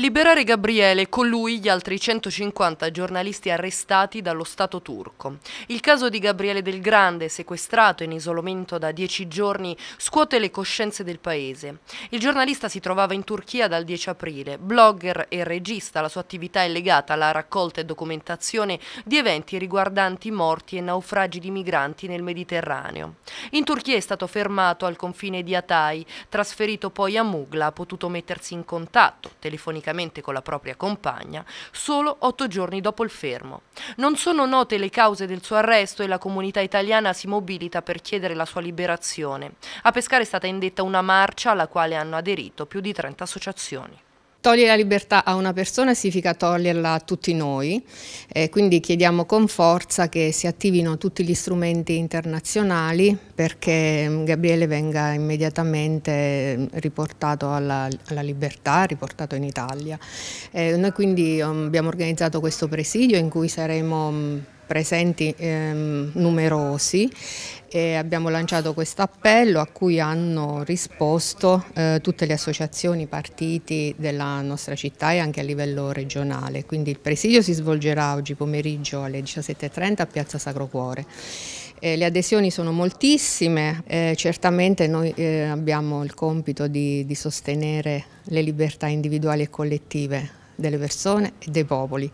Liberare Gabriele e con lui gli altri 150 giornalisti arrestati dallo Stato turco. Il caso di Gabriele Del Grande, sequestrato in isolamento da dieci giorni, scuote le coscienze del paese. Il giornalista si trovava in Turchia dal 10 aprile, blogger e regista, la sua attività è legata alla raccolta e documentazione di eventi riguardanti morti e naufragi di migranti nel Mediterraneo. In Turchia è stato fermato al confine di Atay, trasferito poi a Mugla, ha potuto mettersi in contatto telefonicamente appositamente con la propria compagna solo otto giorni dopo il fermo. Non sono note le cause del suo arresto e la comunità italiana si mobilita per chiedere la sua liberazione. A Pescara è stata indetta una marcia alla quale hanno aderito più di 30 associazioni. Togliere la libertà a una persona significa toglierla a tutti noi, eh, quindi chiediamo con forza che si attivino tutti gli strumenti internazionali perché mm, Gabriele venga immediatamente mm, riportato alla, alla libertà, riportato in Italia. Eh, noi quindi mm, abbiamo organizzato questo presidio in cui saremo presenti ehm, numerosi e abbiamo lanciato questo appello a cui hanno risposto eh, tutte le associazioni, i partiti della nostra città e anche a livello regionale. Quindi il presidio si svolgerà oggi pomeriggio alle 17.30 a Piazza Sacro Cuore. Eh, le adesioni sono moltissime, eh, certamente noi eh, abbiamo il compito di, di sostenere le libertà individuali e collettive delle persone e dei popoli.